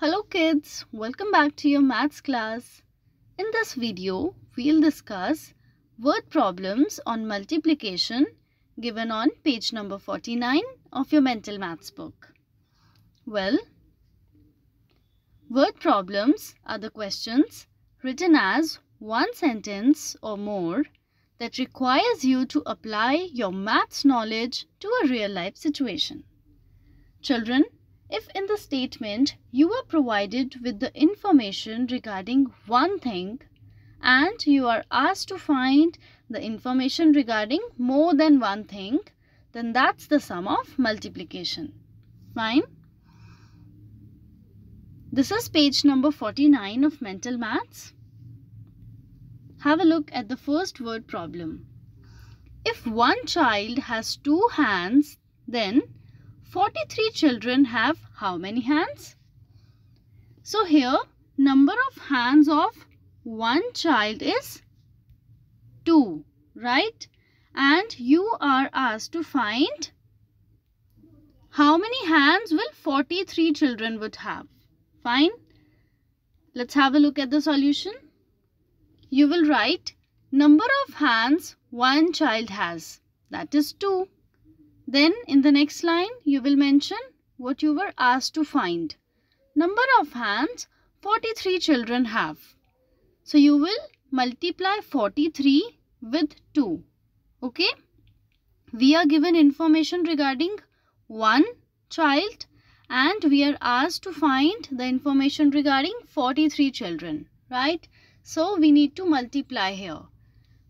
Hello kids, welcome back to your maths class. In this video, we'll discuss word problems on multiplication given on page number 49 of your mental maths book. Well, word problems are the questions written as one sentence or more that requires you to apply your maths knowledge to a real life situation. Children, if in the statement you are provided with the information regarding one thing and you are asked to find the information regarding more than one thing, then that's the sum of multiplication. Fine? This is page number 49 of Mental Maths. Have a look at the first word problem. If one child has two hands, then 43 children have how many hands? So here number of hands of one child is 2 right and you are asked to find how many hands will 43 children would have fine let's have a look at the solution you will write number of hands one child has that is 2 then in the next line, you will mention what you were asked to find. Number of hands 43 children have. So you will multiply 43 with 2. Okay. We are given information regarding one child and we are asked to find the information regarding 43 children. Right. So we need to multiply here.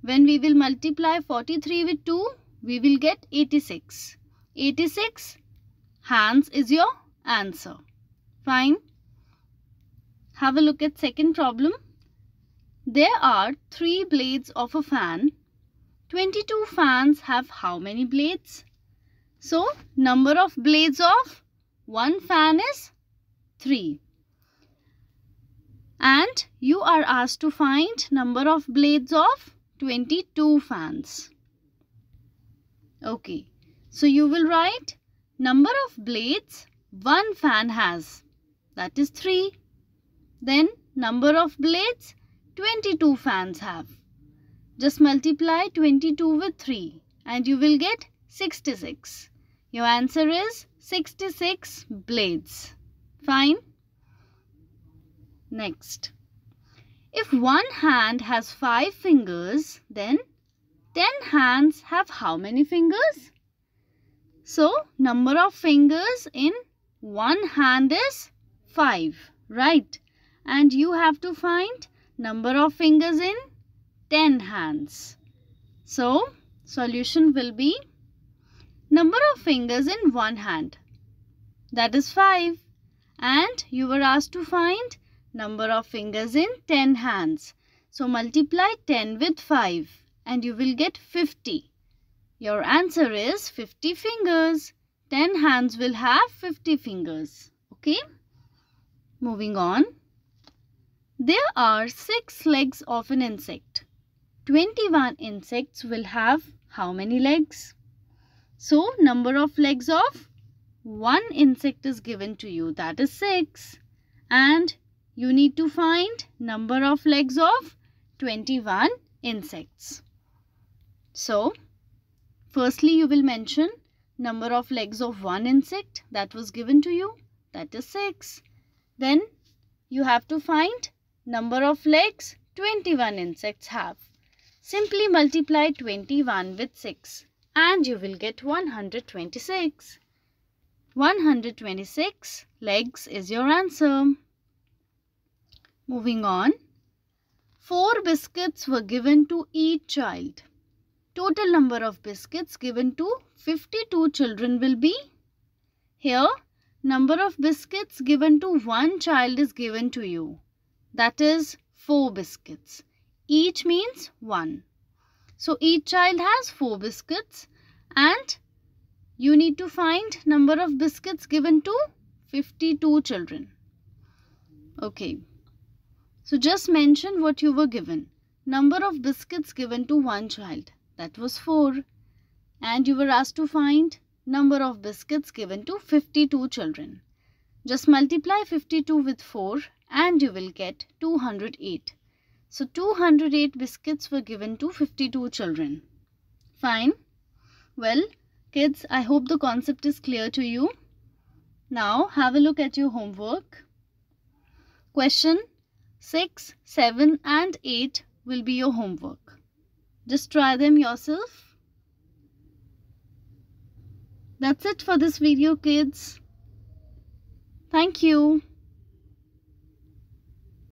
When we will multiply 43 with 2, we will get 86. 86 hands is your answer. Fine. Have a look at second problem. There are 3 blades of a fan. 22 fans have how many blades? So, number of blades of one fan is 3. And you are asked to find number of blades of 22 fans. Okay. So you will write number of blades one fan has. That is 3. Then number of blades 22 fans have. Just multiply 22 with 3 and you will get 66. Your answer is 66 blades. Fine. Next. If one hand has 5 fingers, then 10 hands have how many fingers? So, number of fingers in one hand is 5, right? And you have to find number of fingers in 10 hands. So, solution will be number of fingers in one hand. That is 5. And you were asked to find number of fingers in 10 hands. So, multiply 10 with 5 and you will get 50. Your answer is 50 fingers. 10 hands will have 50 fingers. Okay. Moving on. There are 6 legs of an insect. 21 insects will have how many legs? So, number of legs of one insect is given to you that is 6 and you need to find number of legs of 21 insects. So, firstly you will mention number of legs of one insect that was given to you. That is 6. Then you have to find number of legs 21 insects have. Simply multiply 21 with 6 and you will get 126. 126 legs is your answer. Moving on. Four biscuits were given to each child. Total number of biscuits given to 52 children will be here number of biscuits given to one child is given to you. That is 4 biscuits. Each means 1. So each child has 4 biscuits and you need to find number of biscuits given to 52 children. Okay. So just mention what you were given. Number of biscuits given to one child. That was 4. And you were asked to find number of biscuits given to 52 children. Just multiply 52 with 4 and you will get 208. So 208 biscuits were given to 52 children. Fine. Well, kids, I hope the concept is clear to you. Now have a look at your homework. Question 6, 7 and 8 will be your homework. Just try them yourself. That's it for this video kids. Thank you.